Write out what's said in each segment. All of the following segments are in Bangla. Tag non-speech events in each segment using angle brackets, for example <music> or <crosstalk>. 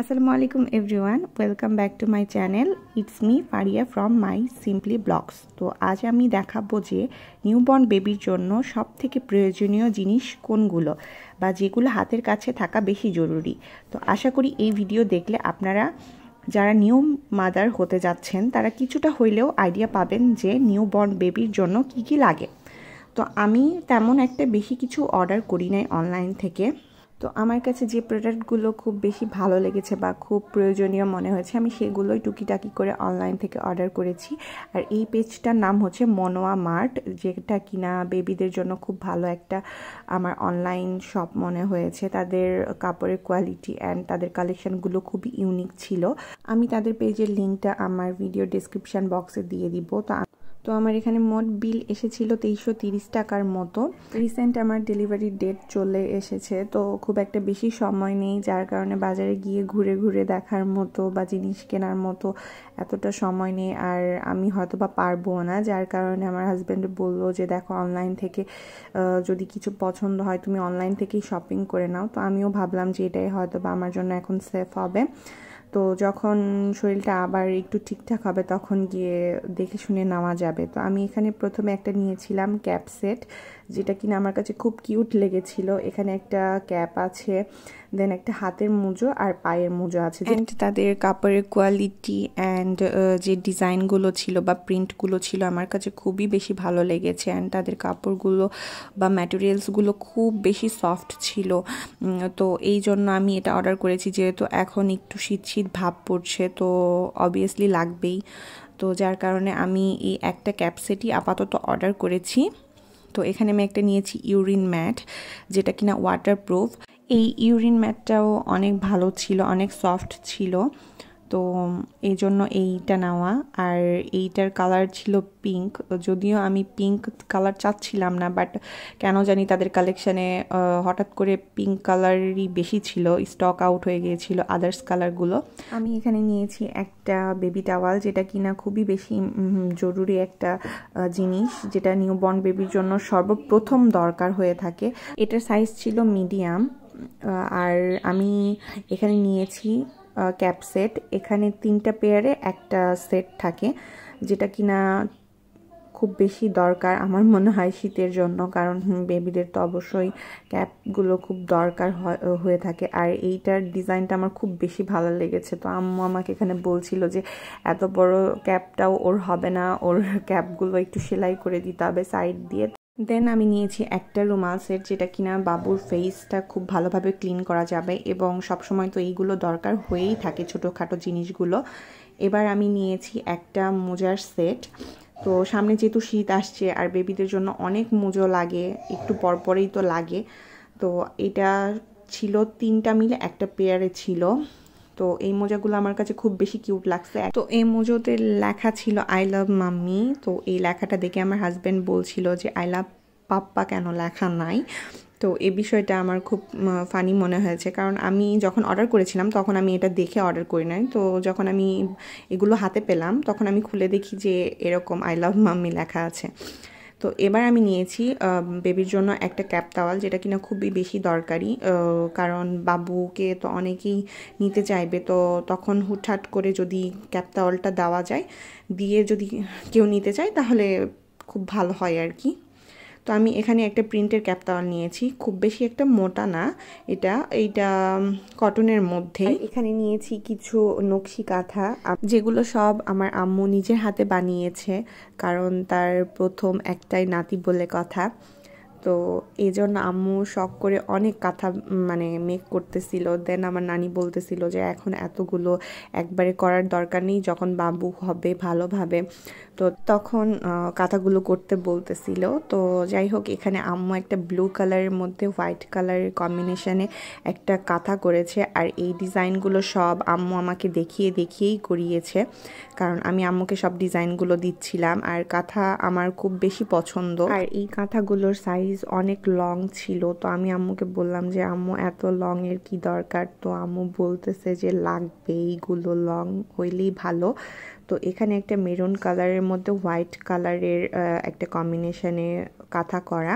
আসসালামু আলাইকুম everyone welcome back to my channel it's me Faria from my simply blogs তো আজ আমি দেখাবো যে নিউবর্ন বেবির জন্য সব থেকে প্রয়োজনীয় জিনিস কোনগুলো বা যেগুলো হাতের কাছে থাকা বেশি জরুরি তো আশা করি এই ভিডিও দেখলে আপনারা যারা নিউ মাদার হতে যাচ্ছেন তারা কিছুটা হইলেও আইডিয়া পাবেন যে নিউবর্ন বেবির জন্য কি কি লাগে তো আমি তেমন একটা বেশি কিছু অর্ডার করি নাই অনলাইন থেকে তো আমার কাছে যে প্রোডাক্টগুলো খুব বেশি ভালো লেগেছে বা খুব প্রয়োজনীয় মনে হয়েছে আমি সেগুলোই টুকিটাকি করে অনলাইন থেকে অর্ডার করেছি আর এই পেজটার নাম হচ্ছে মনোয়া মার্ট যেটা কিনা বেবিদের জন্য খুব ভালো একটা আমার অনলাইন শপ মনে হয়েছে তাদের কাপড়ের কোয়ালিটি অ্যান্ড তাদের কালেকশানগুলো খুবই ইউনিক ছিল আমি তাদের পেজের লিঙ্কটা আমার ভিডিও ডিসক্রিপশান বক্সে দিয়ে দিব তো তো আমার এখানে মোট বিল এসেছিল তেইশশো তিরিশ টাকার মতো রিসেন্ট আমার ডেলিভারি ডেট চলে এসেছে তো খুব একটা বেশি সময় নেই যার কারণে বাজারে গিয়ে ঘুরে ঘুরে দেখার মতো বা জিনিস কেনার মতো এতটা সময় নেই আর আমি হয়তো বা পারবো না যার কারণে আমার হাজব্যান্ড বললো যে দেখো অনলাইন থেকে যদি কিছু পছন্দ হয় তুমি অনলাইন থেকেই শপিং করে নাও তো আমিও ভাবলাম যে এটাই হয়তো বা আমার জন্য এখন সেফ হবে তো যখন শরীরটা আবার একটু ঠিকঠাক হবে তখন গিয়ে দেখে শুনে নেওয়া যাবে তো আমি এখানে প্রথমে একটা নিয়েছিলাম ক্যাপ সেট যেটা কিনা আমার কাছে খুব কিউট লেগেছিল এখানে একটা ক্যাপ আছে দেন একটা হাতের মুজো আর পায়ের মুজো আছে অ্যান্ড তাদের কাপড়ের কোয়ালিটি অ্যান্ড যে ডিজাইনগুলো ছিল বা প্রিন্টগুলো ছিল আমার কাছে খুবই বেশি ভালো লেগেছে অ্যান্ড তাদের কাপড়গুলো বা ম্যাটেরিয়ালসগুলো খুব বেশি সফট ছিল তো এই জন্য আমি এটা অর্ডার করেছি যেহেতু এখন একটু শীত শীত ভাব পড়ছে তো অবভিয়াসলি লাগবেই তো যার কারণে আমি এই একটা ক্যাপসেটই আপাতত অর্ডার করেছি তো এখানে আমি একটা নিয়েছি ইউরিন ম্যাট যেটা কিনা ওয়াটার প্রুফ এই ইউরিন ম্যাটটাও অনেক ভালো ছিল অনেক সফট ছিল তো এই জন্য এইটা নেওয়া আর এইটার কালার ছিল পিঙ্ক যদিও আমি পিঙ্ক কালার চাচ্ছিলাম না বাট কেন জানি তাদের কালেকশানে হঠাৎ করে পিঙ্ক কালারই বেশি ছিল স্টক আউট হয়ে গিয়েছিল আদার্স কালারগুলো আমি এখানে নিয়েছি একটা বেবি টাওয়াল যেটা কিনা খুবই বেশি জরুরি একটা জিনিস যেটা নিউবর্ন বেবির জন্য সর্বপ্রথম দরকার হয়ে থাকে এটার সাইজ ছিল মিডিয়াম আর আমি এখানে নিয়েছি ক্যাপ সেট এখানে তিনটা পেয়ারে একটা সেট থাকে যেটা কিনা খুব বেশি দরকার আমার মনে হয় শীতের জন্য কারণ বেবিদের তো অবশ্যই ক্যাপগুলো খুব দরকার হয়ে থাকে আর এইটার ডিজাইনটা আমার খুব বেশি ভালো লেগেছে তো আম্মু আমাকে এখানে বলছিল যে এত বড় ক্যাপটাও ওর হবে না ওর <laughs> ক্যাপগুলো একটু সেলাই করে দিতে হবে সাইড দিয়ে দেন আমি নিয়েছি একটা রুমাল সেট যেটা কিনা বাবুর ফেসটা খুব ভালোভাবে ক্লিন করা যাবে এবং সবসময় তো এইগুলো দরকার হয়েই থাকে ছোটোখাটো জিনিসগুলো এবার আমি নিয়েছি একটা মোজার সেট তো সামনে যেহেতু শীত আসছে আর বেবিদের জন্য অনেক মুজো লাগে একটু পরপরেই তো লাগে তো এটা ছিল তিনটা মিলে একটা পেয়ারে ছিল তো এই মোজাগুলো আমার কাছে খুব বেশি কিউট লাগছে তো এই মোজোতে লেখা ছিল আই লাভ মাম্মি তো এই লেখাটা দেখে আমার হাজব্যান্ড বলছিল যে আই লাভ পাপ্পা কেন লেখা নাই তো এই বিষয়টা আমার খুব ফানি মনে হয়েছে কারণ আমি যখন অর্ডার করেছিলাম তখন আমি এটা দেখে অর্ডার করি নাই তো যখন আমি এগুলো হাতে পেলাম তখন আমি খুলে দেখি যে এরকম আই লাভ মাম্মি লেখা আছে তো এবার আমি নিয়েছি বেবির জন্য একটা ক্যাপ তাওয়াল যেটা কিনা খুবই বেশি দরকারি কারণ বাবুকে তো অনেকেই নিতে চাইবে তো তখন হুটহাট করে যদি ক্যাপ তাওয়ালটা দেওয়া যায় দিয়ে যদি কেউ নিতে চায় তাহলে খুব ভালো হয় আর কি তো আমি এখানে একটা প্রিন্টের ক্যাপ নিয়েছি খুব বেশি একটা মোটা না এটা এইটা কটনের মধ্যে এখানে নিয়েছি কিছু নকশি কাঁথা যেগুলো সব আমার আম্মু নিজের হাতে বানিয়েছে কারণ তার প্রথম একটাই নাতি বলে কথা তো এই জন্য আম্মু শখ করে অনেক কাঁথা মানে মেক করতেছিল দেন আমার নানি বলতেছিল যে এখন এতগুলো একবারে করার দরকার নেই যখন বাবু হবে ভালোভাবে তো তখন কাঁথাগুলো করতে বলতেছিল তো যাই হোক এখানে আম্মু একটা ব্লু কালারের মধ্যে হোয়াইট কালারের কম্বিনেশানে একটা কাঁথা করেছে আর এই ডিজাইনগুলো সব আম্মু আমাকে দেখিয়ে দেখিয়েই করিয়েছে কারণ আমি আম্মুকে সব ডিজাইনগুলো দিচ্ছিলাম আর কাঁথা আমার খুব বেশি পছন্দ আর এই কাঁথাগুলোর সাইজ সাইজ অনেক লং ছিল তো আমি আম্মুকে বললাম যে আম্মু এত লং এর কি দরকার তো আম্মু বলতেছে যে লাগবে এইগুলো লং হইলেই ভালো তো এখানে একটা মেরুন কালারের মধ্যে হোয়াইট কালারের একটা কম্বিনেশনে কাঁথা করা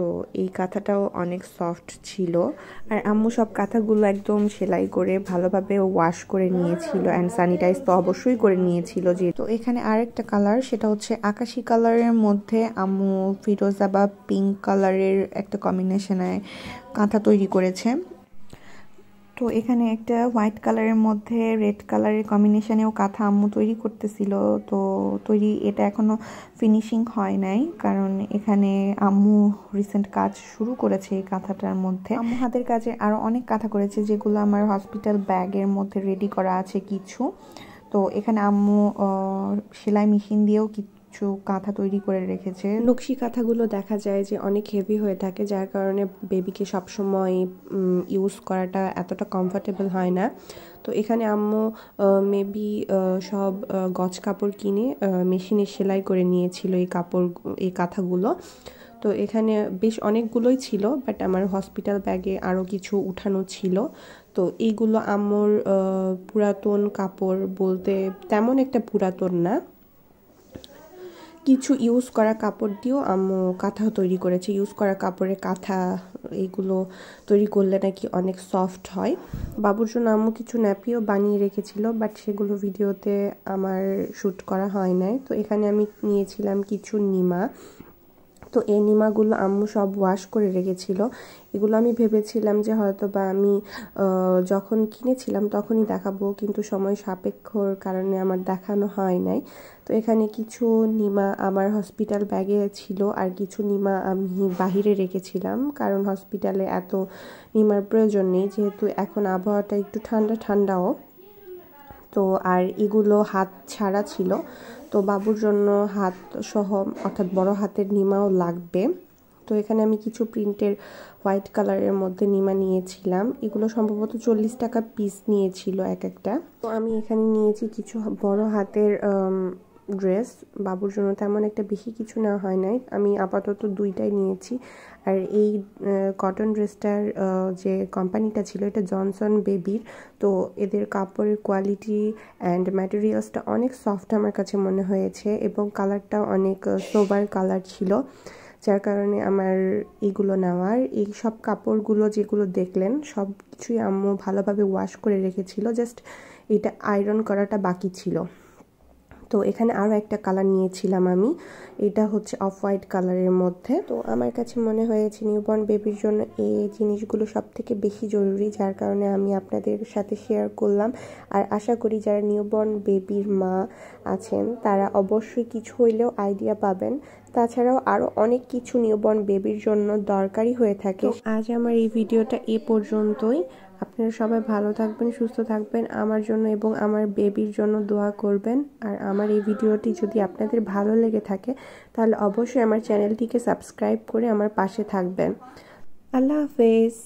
তো এই কাঁথাটাও অনেক সফট ছিল আর আম্মু সব কাঁথাগুলো একদম সেলাই করে ভালোভাবে ওয়াশ করে নিয়েছিল অ্যান্ড স্যানিটাইজ তো অবশ্যই করে নিয়েছিল যে তো এখানে আরেকটা কালার সেটা হচ্ছে আকাশি কালারের মধ্যে আম্মু ফিরোজা বা পিঙ্ক কালারের একটা কম্বিনেশনে কাঁথা তৈরি করেছে তো এখানে একটা হোয়াইট কালারের মধ্যে রেড কালারের কম্বিনেশনেও কাঁথা আম্মু তৈরি করতেছিল তো তৈরি এটা এখনও ফিনিশিং হয় নাই কারণ এখানে আম্মু রিসেন্ট কাজ শুরু করেছে এই কাঁথাটার মধ্যে আম্মু হাতের কাজে আরও অনেক কাঁথা করেছে যেগুলো আমার হসপিটাল ব্যাগের মধ্যে রেডি করা আছে কিছু তো এখানে আম্মু সেলাই মেশিন দিয়েও কিছু কাঁথা তৈরি করে রেখেছে নকশি কাঁথাগুলো দেখা যায় যে অনেক হেভি হয়ে থাকে যার কারণে বেবিকে সবসময় ইউজ করাটা এতটা কমফর্টেবল হয় না তো এখানে আম্মু মেবি সব গজ কাপড় কিনে মেশিনে সেলাই করে নিয়েছিল এই কাপড় এই কাঁথাগুলো তো এখানে বেশ অনেকগুলোই ছিল বাট আমার হসপিটাল ব্যাগে আরও কিছু উঠানো ছিল তো এইগুলো আমার পুরাতন কাপড় বলতে তেমন একটা পুরাতন না কিছু ইউজ করা কাপড় দিয়েও আম্মু কাঁথাও তৈরি করেছে ইউজ করা কাপড়ের কাঁথা এগুলো তৈরি করলে নাকি অনেক সফট হয় বাবুর জন্য আম্মু কিছু ন্যাপিও বানিয়ে রেখেছিল বাট সেগুলো ভিডিওতে আমার শ্যুট করা হয় নাই তো এখানে আমি নিয়েছিলাম কিছু নিমা তো এই নিমাগুলো আম্মু সব ওয়াশ করে রেখেছিল এগুলো আমি ভেবেছিলাম যে হয়তো বা আমি যখন কিনেছিলাম তখনই দেখাবো কিন্তু সময় সাপেক্ষর কারণে আমার দেখানো হয় নাই তো এখানে কিছু নিমা আমার হসপিটাল ব্যাগে ছিল আর কিছু নিমা আমি বাহিরে রেখেছিলাম কারণ হসপিটালে এত নিমার প্রয়োজন নেই যেহেতু এখন আবহাওয়াটা একটু ঠান্ডা ঠান্ডাও তো আর এগুলো হাত ছাড়া ছিল তো বাবুর জন্য হাত সহ অর্থাৎ বড় হাতের নিমাও লাগবে তো এখানে আমি কিছু প্রিন্টের হোয়াইট কালারের মধ্যে নিমা নিয়েছিলাম এগুলো সম্ভবত চল্লিশ টাকা পিস নিয়েছিল এক একটা তো আমি এখানে নিয়েছি কিছু বড় হাতের ড্রেস বাবুর জন্য তেমন একটা বেশি কিছু না হয় নাই আমি আপাতত দুইটাই নিয়েছি আর এই কটন ড্রেসটার যে কোম্পানিটা ছিল এটা জনসন বেবির তো এদের কাপড়ের কোয়ালিটি অ্যান্ড ম্যাটেরিয়ালসটা অনেক সফট আমার কাছে মনে হয়েছে এবং কালারটা অনেক সোবার কালার ছিল যার কারণে আমার এগুলো নেওয়ার এই সব কাপড়গুলো যেগুলো দেখলেন সব কিছুই আম্মু ভালোভাবে ওয়াশ করে রেখেছিল জাস্ট এটা আয়রন করাটা বাকি ছিল তো এখানে আরও একটা কালার নিয়েছিলাম আমি এটা হচ্ছে অফ হোয়াইট কালারের মধ্যে তো আমার কাছে মনে হয়েছে নিউবর্ন বেবির জন্য এই জিনিসগুলো সব থেকে বেশি জরুরি যার কারণে আমি আপনাদের সাথে শেয়ার করলাম আর আশা করি যারা নিউবর্ন বেবির মা আছেন তারা অবশ্যই কিছু হইলেও আইডিয়া পাবেন তাছাড়াও আরও অনেক কিছু নিউবর্ন বেবির জন্য দরকারি হয়ে থাকে আজ আমার এই ভিডিওটা এ পর্যন্তই আপনারা সবাই ভালো থাকবেন সুস্থ থাকবেন আমার জন্য এবং আমার বেবির জন্য দোয়া করবেন আর আমার এই ভিডিওটি যদি আপনাদের ভালো লেগে থাকে তাহলে অবশ্যই আমার চ্যানেলটিকে সাবস্ক্রাইব করে আমার পাশে থাকবেন আল্লাহ হাফেজ